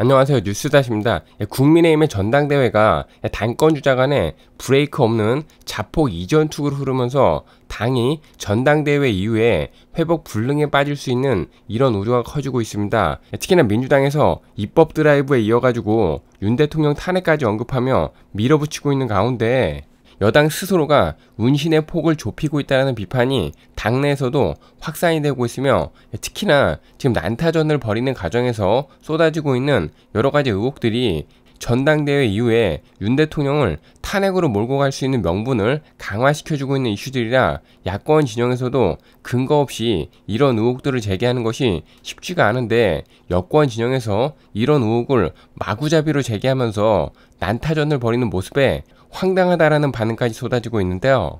안녕하세요 뉴스다십니다 예, 국민의힘의 전당대회가 예, 당권주자 간에 브레이크 없는 자폭 이전 투구로 흐르면서 당이 전당대회 이후에 회복 불능에 빠질 수 있는 이런 우려가 커지고 있습니다. 예, 특히나 민주당에서 입법 드라이브에 이어가지고 윤 대통령 탄핵까지 언급하며 밀어붙이고 있는 가운데 여당 스스로가 운신의 폭을 좁히고 있다는 비판이 당내에서도 확산이 되고 있으며 특히나 지금 난타전을 벌이는 과정에서 쏟아지고 있는 여러 가지 의혹들이 전당대회 이후에 윤 대통령을 탄핵으로 몰고 갈 수 있는 명분을 강화시켜주고 있는 이슈들이라 야권 진영에서도 근거 없이 이런 의혹들을 제기하는 것이 쉽지가 않은데 여권 진영에서 이런 의혹을 마구잡이로 제기하면서 난타전을 벌이는 모습에 황당하다라는 반응까지 쏟아지고 있는데요.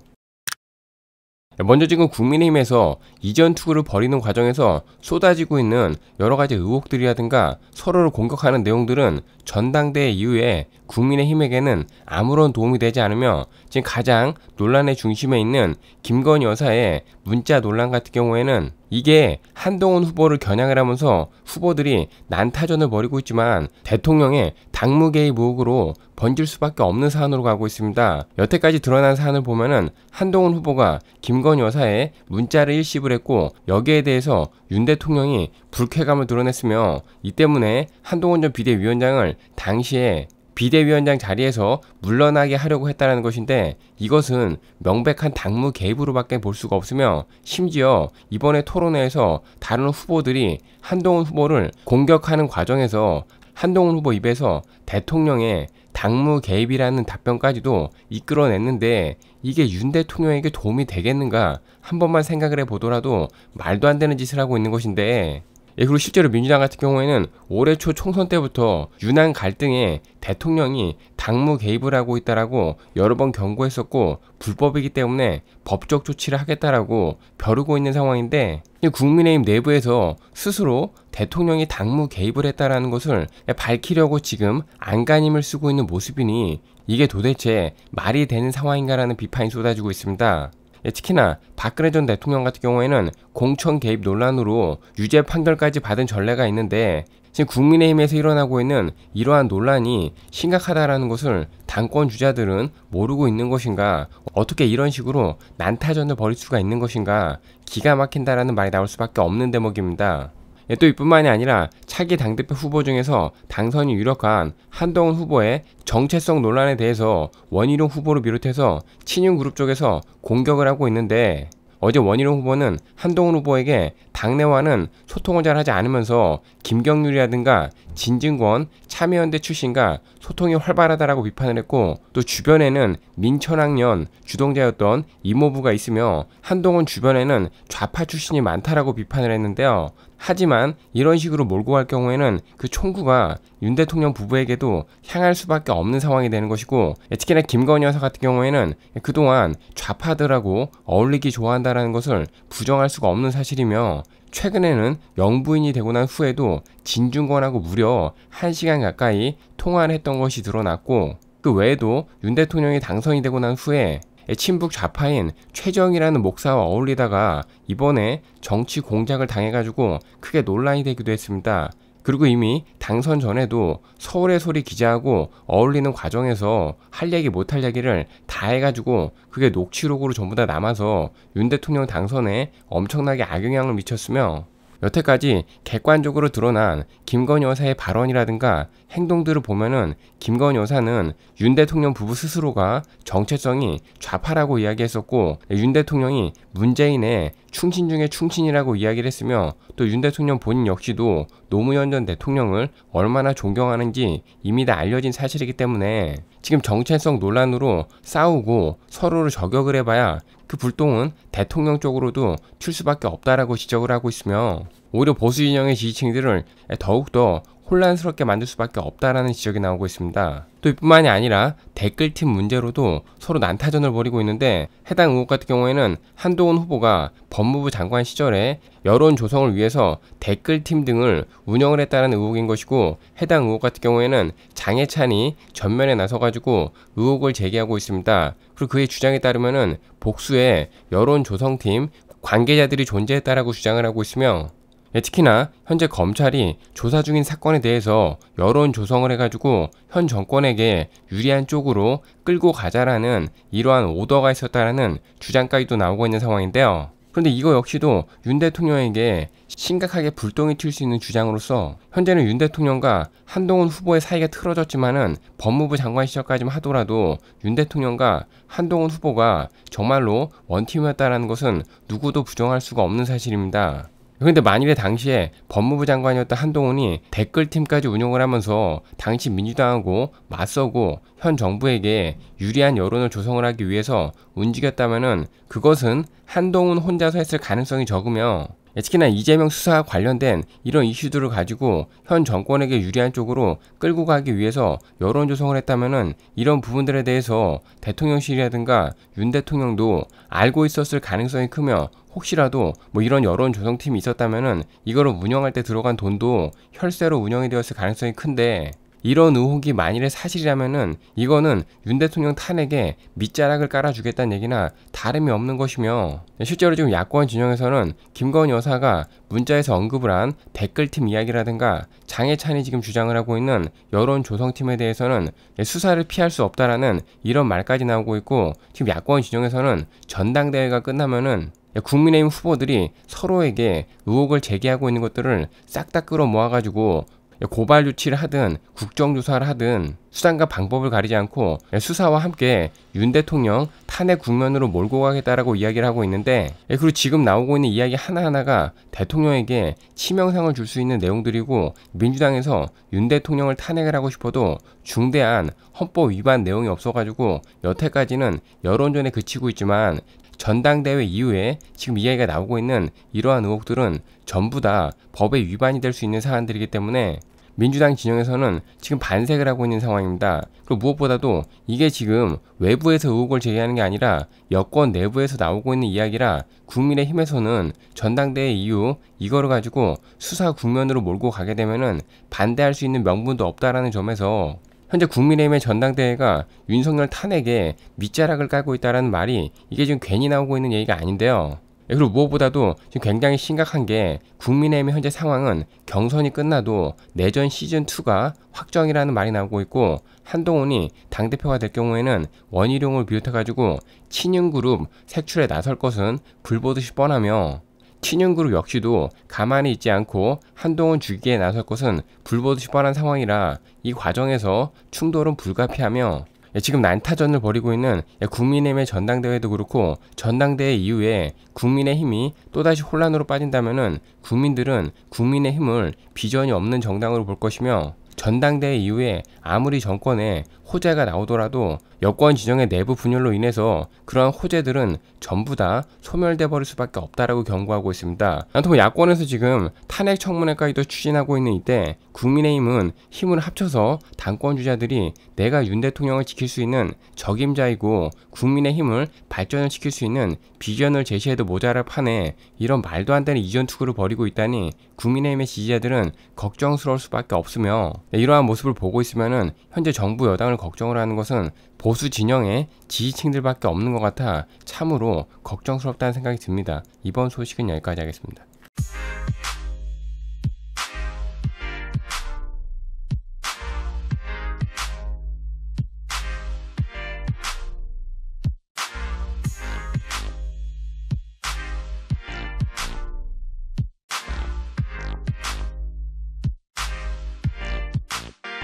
먼저 지금 국민의힘에서 이전 투구를 벌이는 과정에서 쏟아지고 있는 여러 가지 의혹들이라든가 서로를 공격하는 내용들은 전당대회 이후에 국민의힘에게는 아무런 도움이 되지 않으며 지금 가장 논란의 중심에 있는 김건희 여사의 문자 논란 같은 경우에는 이게 한동훈 후보를 겨냥을 하면서 후보들이 난타전을 벌이고 있지만 대통령의 당무개의 무혹으로 번질 수밖에 없는 사안으로 가고 있습니다. 여태까지 드러난 사안을 보면은 한동훈 후보가 김건희 여사의 문자를 일시불 했고 여기에 대해서 윤 대통령이 불쾌감을 드러냈으며 이 때문에 한동훈 전 비대위원장을 당시에 비대위원장 자리에서 물러나게 하려고 했다는 것인데 이것은 명백한 당무 개입으로밖에 볼 수가 없으며 심지어 이번에 토론회에서 다른 후보들이 한동훈 후보를 공격하는 과정에서 한동훈 후보 입에서 대통령의 당무 개입이라는 답변까지도 이끌어냈는데 이게 윤 대통령에게 도움이 되겠는가 한 번만 생각을 해보더라도 말도 안 되는 짓을 하고 있는 것인데 예, 그리고 실제로 민주당 같은 경우에는 올해 초 총선 때부터 유난 갈등에 대통령이 당무 개입을 하고 있다라고 여러 번 경고했었고 불법이기 때문에 법적 조치를 하겠다라고 벼르고 있는 상황인데 국민의힘 내부에서 스스로 대통령이 당무 개입을 했다라는 것을 밝히려고 지금 안간힘을 쓰고 있는 모습이니 이게 도대체 말이 되는 상황인가라는 비판이 쏟아지고 있습니다. 예, 특히나 박근혜 전 대통령 같은 경우에는 공천 개입 논란으로 유죄 판결까지 받은 전례가 있는데 지금 국민의힘에서 일어나고 있는 이러한 논란이 심각하다라는 것을 당권 주자들은 모르고 있는 것인가 어떻게 이런 식으로 난타전을 벌일 수가 있는 것인가 기가 막힌다라는 말이 나올 수밖에 없는 대목입니다. 예, 또 이뿐만이 아니라 차기 당대표 후보 중에서 당선이 유력한 한동훈 후보의 정체성 논란에 대해서 원희룡 후보를 비롯해서 친윤 그룹 쪽에서 공격을 하고 있는데 어제 원희룡 후보는 한동훈 후보에게 당내와는 소통을 잘 하지 않으면서 김경률이라든가 진진권, 참여연대 출신과 소통이 활발하다라고 비판을 했고 또 주변에는 민천학년 주동자였던 이모부가 있으며 한동훈 주변에는 좌파 출신이 많다라고 비판을 했는데요. 하지만 이런 식으로 몰고 갈 경우에는 그 총구가 윤 대통령 부부에게도 향할 수밖에 없는 상황이 되는 것이고 특히나 김건희 여사 같은 경우에는 그동안 좌파들하고 어울리기 좋아한다라는 것을 부정할 수가 없는 사실이며 최근에는 영부인이 되고 난 후에도 진중권하고 무려 1시간 가까이 통화를 했던 것이 드러났고 그 외에도 윤 대통령이 당선이 되고 난 후에 친북 좌파인 최정이라는 목사와 어울리다가 이번에 정치 공작을 당해가지고 크게 논란이 되기도 했습니다. 그리고 이미 당선 전에도 서울의 소리 기자하고 어울리는 과정에서 할 얘기 못할 얘기를 다 해가지고 그게 녹취록으로 전부 다 남아서 윤 대통령 당선에 엄청나게 악영향을 미쳤으며 여태까지 객관적으로 드러난 김건희 여사의 발언이라든가 행동들을 보면은 김건희 여사는 윤 대통령 부부 스스로가 정체성이 좌파라고 이야기했었고 예, 윤 대통령이 문재인의 충신 중에 충신이라고 이야기를 했으며 또 윤 대통령 본인 역시도 노무현 전 대통령을 얼마나 존경하는지 이미 다 알려진 사실이기 때문에 지금 정체성 논란으로 싸우고 서로를 저격을 해봐야 그 불똥은 대통령 쪽으로도 튈 수밖에 없다라고 지적을 하고 있으며 오히려 보수 진영의 지지층들을 더욱더 혼란스럽게 만들 수밖에 없다라는 지적이 나오고 있습니다. 또 이뿐만이 아니라 댓글팀 문제로도 서로 난타전을 벌이고 있는데 해당 의혹 같은 경우에는 한동훈 후보가 법무부 장관 시절에 여론 조성을 위해서 댓글팀 등을 운영을 했다는 의혹인 것이고 해당 의혹 같은 경우에는 장해찬이 전면에 나서가지고 의혹을 제기하고 있습니다. 그리고 그의 주장에 따르면 복수의 여론 조성팀 관계자들이 존재했다라고 주장을 하고 있으며 예, 특히나 현재 검찰이 조사 중인 사건에 대해서 여론 조성을 해가지고 현 정권에게 유리한 쪽으로 끌고 가자라는 이러한 오더가 있었다라는 주장까지도 나오고 있는 상황인데요. 그런데 이거 역시도 윤 대통령에게 심각하게 불똥이 튈 수 있는 주장으로서 현재는 윤 대통령과 한동훈 후보의 사이가 틀어졌지만은 법무부 장관 시절까지만 하더라도 윤 대통령과 한동훈 후보가 정말로 원팀이었다라는 것은 누구도 부정할 수가 없는 사실입니다. 그런데 만일에 당시에 법무부 장관이었던 한동훈이 댓글팀까지 운영을 하면서 당시 민주당하고 맞서고 현 정부에게 유리한 여론을 조성을 하기 위해서 움직였다면 그것은 한동훈 혼자서 했을 가능성이 적으며 특히나 이재명 수사와 관련된 이런 이슈들을 가지고 현 정권에게 유리한 쪽으로 끌고 가기 위해서 여론 조성을 했다면은 이런 부분들에 대해서 대통령실이라든가 윤 대통령도 알고 있었을 가능성이 크며 혹시라도 뭐 이런 여론 조성팀이 있었다면은 이거를 운영할 때 들어간 돈도 혈세로 운영이 되었을 가능성이 큰데 이런 의혹이 만일에 사실이라면은 이거는 윤 대통령 탄핵에 밑자락을 깔아주겠다는 얘기나 다름이 없는 것이며 실제로 지금 야권 진영에서는 김건희 여사가 문자에서 언급을 한 댓글팀 이야기라든가 장해찬이 지금 주장을 하고 있는 여론 조성팀에 대해서는 수사를 피할 수 없다라는 이런 말까지 나오고 있고 지금 야권 진영에서는 전당대회가 끝나면은 네, 국민의힘 후보들이 서로에게 의혹을 제기하고 있는 것들을 싹 다 끌어모아가지고 네, 고발 조치를 하든 국정조사를 하든 수단과 방법을 가리지 않고 네, 수사와 함께 윤 대통령 탄핵 국면으로 몰고 가겠다라고 이야기를 하고 있는데 그리고 지금 나오고 있는 이야기 하나하나가 대통령에게 치명상을 줄 수 있는 내용들이고 민주당에서 윤 대통령을 탄핵을 하고 싶어도 중대한 헌법 위반 내용이 없어가지고 여태까지는 여론전에 그치고 있지만 전당대회 이후에 지금 이야기가 나오고 있는 이러한 의혹들은 전부 다 법에 위반이 될 수 있는 사안들이기 때문에 민주당 진영에서는 지금 반색을 하고 있는 상황입니다. 그리고 무엇보다도 이게 지금 외부에서 의혹을 제기하는 게 아니라 여권 내부에서 나오고 있는 이야기라 국민의힘에서는 전당대회 이후 이거를 가지고 수사 국면으로 몰고 가게 되면은 반대할 수 있는 명분도 없다라는 점에서 현재 국민의힘의 전당대회가 윤석열 탄핵에 밑자락을 깔고 있다는 말이 이게 지금 괜히 나오고 있는 얘기가 아닌데요. 예, 그리고 무엇보다도 지금 굉장히 심각한 게 국민의힘의 현재 상황은 경선이 끝나도 내전 시즌2가 확정이라는 말이 나오고 있고 한동훈이 당대표가 될 경우에는 원희룡을 비롯해가지고 친윤그룹 색출에 나설 것은 불보듯이 뻔하며 친윤그룹 역시도 가만히 있지 않고 한동훈 죽이기에 나설 것은 불보듯이 뻔한 상황이라 이 과정에서 충돌은 불가피하며 예, 지금 난타전을 벌이고 있는 예, 국민의힘의 전당대회도 그렇고 전당대회 이후에 국민의힘이 또다시 혼란으로 빠진다면 국민들은 국민의힘을 비전이 없는 정당으로 볼 것이며 전당대회 이후에 아무리 정권에 호재가 나오더라도 여권 진영의 내부 분열로 인해서 그러한 호재들은 전부 다 소멸돼 버릴 수밖에 없다라고 경고하고 있습니다. 한통 야권에서 지금 탄핵 청문회까지도 추진하고 있는 이때 국민의힘은 힘을 합쳐서 당권 주자들이 내가 윤 대통령을 지킬 수 있는 적임자이고 국민의힘을 발전을 시킬 수 있는 비전을 제시해도 모자랄 판에 이런 말도 안 되는 이전 투구를 벌이고 있다니 국민의힘의 지지자들은 걱정스러울 수밖에 없으며 네, 이러한 모습을 보고 있으면 현재 정부 여당을 걱정을 하는 것은 보수 진영의 지지층들밖에 없는 것 같아 참으로 걱정스럽다는 생각이 듭니다. 이번 소식은 여기까지 하겠습니다.